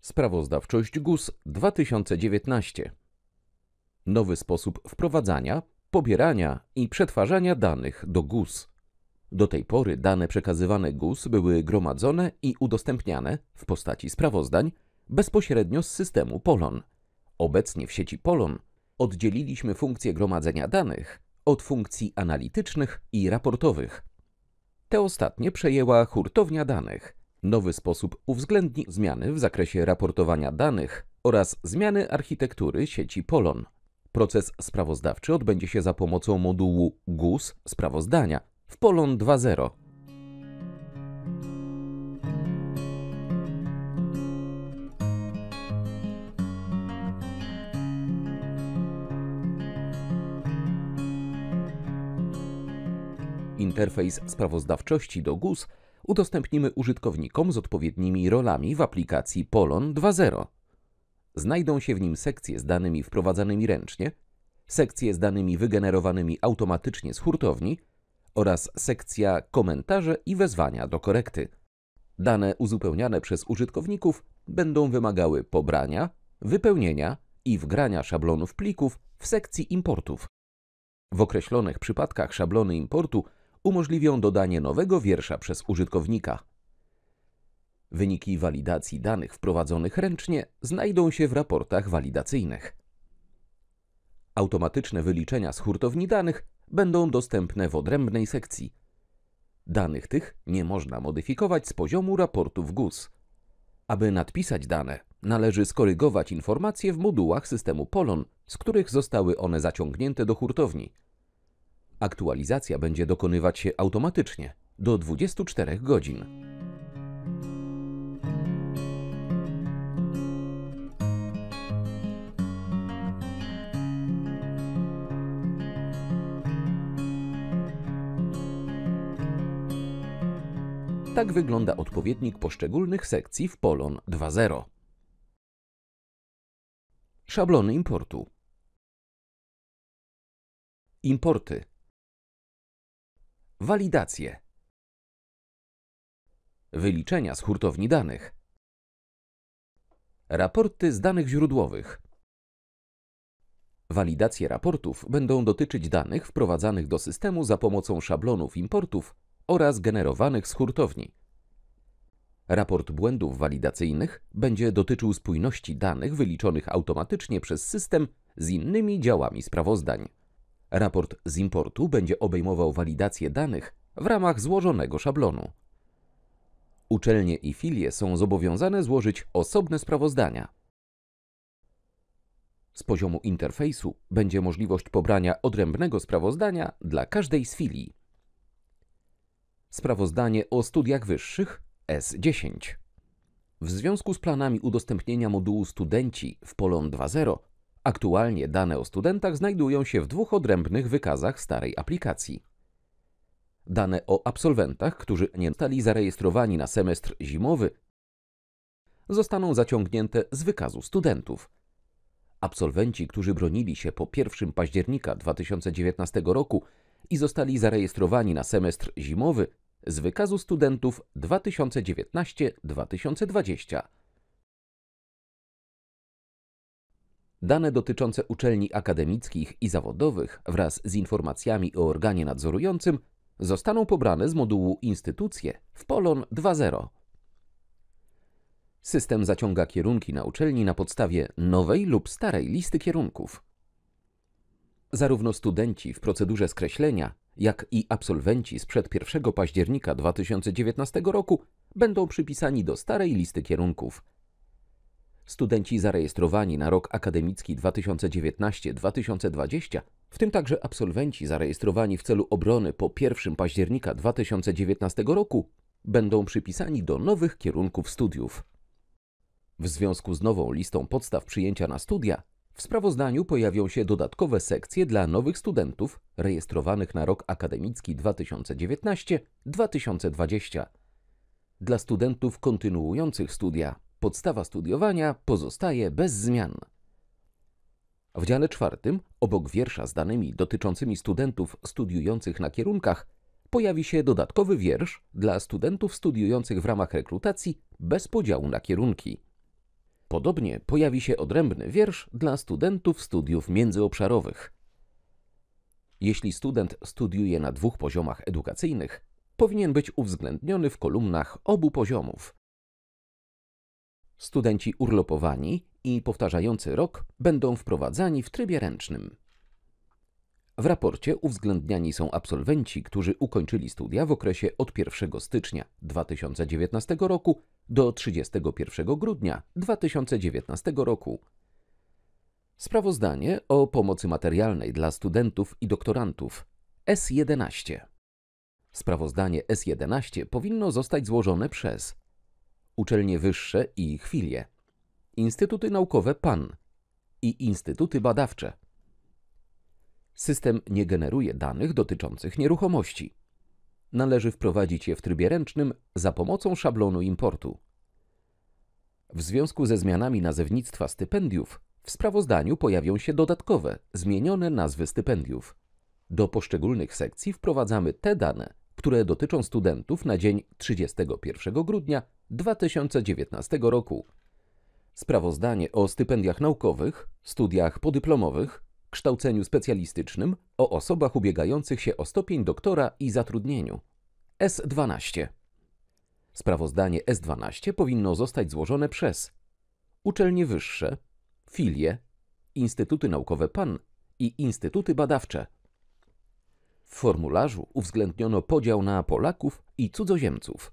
Sprawozdawczość GUS 2019. Nowy sposób wprowadzania, pobierania i przetwarzania danych do GUS. Do tej pory dane przekazywane GUS były gromadzone i udostępniane w postaci sprawozdań bezpośrednio z systemu Polon. Obecnie w sieci Polon oddzieliliśmy funkcje gromadzenia danych od funkcji analitycznych i raportowych. Te ostatnie przejęła hurtownia danych. Nowy sposób uwzględni zmiany w zakresie raportowania danych oraz zmiany architektury sieci Polon. Proces sprawozdawczy odbędzie się za pomocą modułu GUS Sprawozdania w Polon 2.0. interfejs sprawozdawczości do GUS udostępnimy użytkownikom z odpowiednimi rolami w aplikacji Polon 2.0. Znajdą się w nim sekcje z danymi wprowadzanymi ręcznie, sekcje z danymi wygenerowanymi automatycznie z hurtowni oraz sekcja komentarze i wezwania do korekty. Dane uzupełniane przez użytkowników będą wymagały pobrania, wypełnienia i wgrania szablonów plików w sekcji importów. W określonych przypadkach szablony importu umożliwią dodanie nowego wiersza przez użytkownika. Wyniki walidacji danych wprowadzonych ręcznie znajdą się w raportach walidacyjnych. Automatyczne wyliczenia z hurtowni danych będą dostępne w odrębnej sekcji. Danych tych nie można modyfikować z poziomu raportów GUS. Aby nadpisać dane, należy skorygować informacje w modułach systemu Polon, z których zostały one zaciągnięte do hurtowni – Aktualizacja będzie dokonywać się automatycznie do 24 godzin. Tak wygląda odpowiednik poszczególnych sekcji w Polon 2.0. Szablony importu. Importy Walidacje. Wyliczenia z hurtowni danych. Raporty z danych źródłowych. Walidacje raportów będą dotyczyć danych wprowadzanych do systemu za pomocą szablonów importów oraz generowanych z hurtowni. Raport błędów walidacyjnych będzie dotyczył spójności danych wyliczonych automatycznie przez system z innymi działami sprawozdań. Raport z importu będzie obejmował walidację danych w ramach złożonego szablonu. Uczelnie i filie są zobowiązane złożyć osobne sprawozdania. Z poziomu interfejsu będzie możliwość pobrania odrębnego sprawozdania dla każdej z filii. Sprawozdanie o studiach wyższych S10. W związku z planami udostępnienia modułu Studenci w Polon 2.0 Aktualnie dane o studentach znajdują się w dwóch odrębnych wykazach starej aplikacji. Dane o absolwentach, którzy nie zostali zarejestrowani na semestr zimowy, zostaną zaciągnięte z wykazu studentów. Absolwenci, którzy bronili się po 1 października 2019 roku i zostali zarejestrowani na semestr zimowy, z wykazu studentów 2019-2020. Dane dotyczące uczelni akademickich i zawodowych wraz z informacjami o organie nadzorującym zostaną pobrane z modułu Instytucje w Polon 2.0. System zaciąga kierunki na uczelni na podstawie nowej lub starej listy kierunków. Zarówno studenci w procedurze skreślenia, jak i absolwenci sprzed 1 października 2019 roku będą przypisani do starej listy kierunków – Studenci zarejestrowani na rok akademicki 2019-2020, w tym także absolwenci zarejestrowani w celu obrony po 1 października 2019 roku, będą przypisani do nowych kierunków studiów. W związku z nową listą podstaw przyjęcia na studia, w sprawozdaniu pojawią się dodatkowe sekcje dla nowych studentów rejestrowanych na rok akademicki 2019-2020. Dla studentów kontynuujących studia podstawa studiowania pozostaje bez zmian. W dziale czwartym, obok wiersza z danymi dotyczącymi studentów studiujących na kierunkach, pojawi się dodatkowy wiersz dla studentów studiujących w ramach rekrutacji bez podziału na kierunki. Podobnie pojawi się odrębny wiersz dla studentów studiów międzyobszarowych. Jeśli student studiuje na dwóch poziomach edukacyjnych, powinien być uwzględniony w kolumnach obu poziomów. Studenci urlopowani i powtarzający rok będą wprowadzani w trybie ręcznym. W raporcie uwzględniani są absolwenci, którzy ukończyli studia w okresie od 1 stycznia 2019 roku do 31 grudnia 2019 roku. Sprawozdanie o pomocy materialnej dla studentów i doktorantów S11. Sprawozdanie S11 powinno zostać złożone przez uczelnie wyższe i chwilie, instytuty naukowe PAN i instytuty badawcze. System nie generuje danych dotyczących nieruchomości. Należy wprowadzić je w trybie ręcznym za pomocą szablonu importu. W związku ze zmianami nazewnictwa stypendiów w sprawozdaniu pojawią się dodatkowe, zmienione nazwy stypendiów. Do poszczególnych sekcji wprowadzamy te dane, które dotyczą studentów na dzień 31 grudnia 2019 roku. Sprawozdanie o stypendiach naukowych, studiach podyplomowych, kształceniu specjalistycznym, o osobach ubiegających się o stopień doktora i zatrudnieniu. S12. Sprawozdanie S12 powinno zostać złożone przez uczelnie wyższe, filie, instytuty naukowe PAN i instytuty badawcze. W formularzu uwzględniono podział na Polaków i cudzoziemców.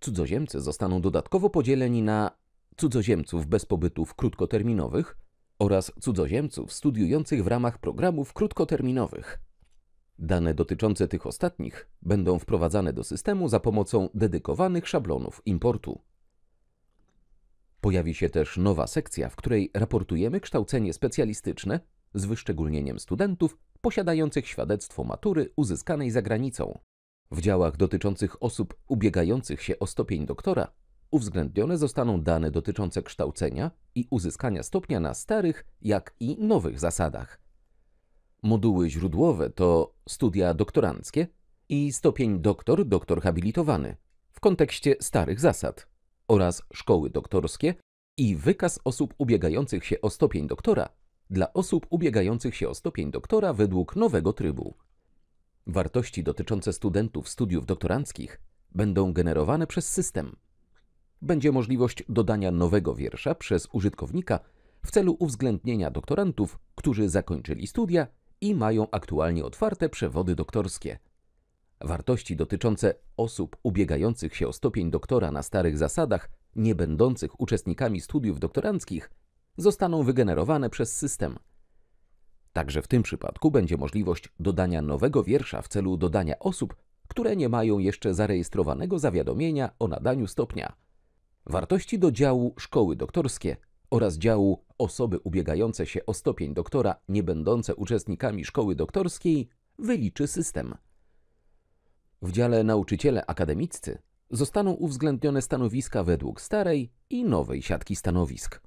Cudzoziemcy zostaną dodatkowo podzieleni na cudzoziemców bez pobytów krótkoterminowych oraz cudzoziemców studiujących w ramach programów krótkoterminowych. Dane dotyczące tych ostatnich będą wprowadzane do systemu za pomocą dedykowanych szablonów importu. Pojawi się też nowa sekcja, w której raportujemy kształcenie specjalistyczne z wyszczególnieniem studentów posiadających świadectwo matury uzyskanej za granicą. W działach dotyczących osób ubiegających się o stopień doktora uwzględnione zostaną dane dotyczące kształcenia i uzyskania stopnia na starych, jak i nowych zasadach. Moduły źródłowe to studia doktoranckie i stopień doktor, doktor habilitowany w kontekście starych zasad oraz szkoły doktorskie i wykaz osób ubiegających się o stopień doktora dla osób ubiegających się o stopień doktora według nowego trybu. Wartości dotyczące studentów studiów doktoranckich będą generowane przez system. Będzie możliwość dodania nowego wiersza przez użytkownika w celu uwzględnienia doktorantów, którzy zakończyli studia i mają aktualnie otwarte przewody doktorskie. Wartości dotyczące osób ubiegających się o stopień doktora na starych zasadach, nie będących uczestnikami studiów doktoranckich, zostaną wygenerowane przez system. Także w tym przypadku będzie możliwość dodania nowego wiersza w celu dodania osób, które nie mają jeszcze zarejestrowanego zawiadomienia o nadaniu stopnia. Wartości do działu Szkoły doktorskie oraz działu Osoby ubiegające się o stopień doktora nie będące uczestnikami szkoły doktorskiej wyliczy system. W dziale Nauczyciele akademiccy zostaną uwzględnione stanowiska według starej i nowej siatki stanowisk.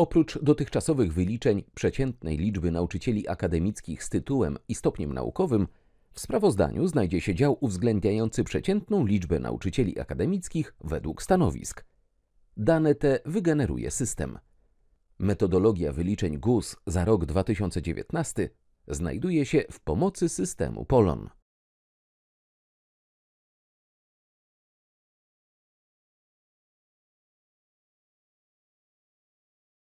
Oprócz dotychczasowych wyliczeń przeciętnej liczby nauczycieli akademickich z tytułem i stopniem naukowym, w sprawozdaniu znajdzie się dział uwzględniający przeciętną liczbę nauczycieli akademickich według stanowisk. Dane te wygeneruje system. Metodologia wyliczeń GUS za rok 2019 znajduje się w pomocy systemu Polon.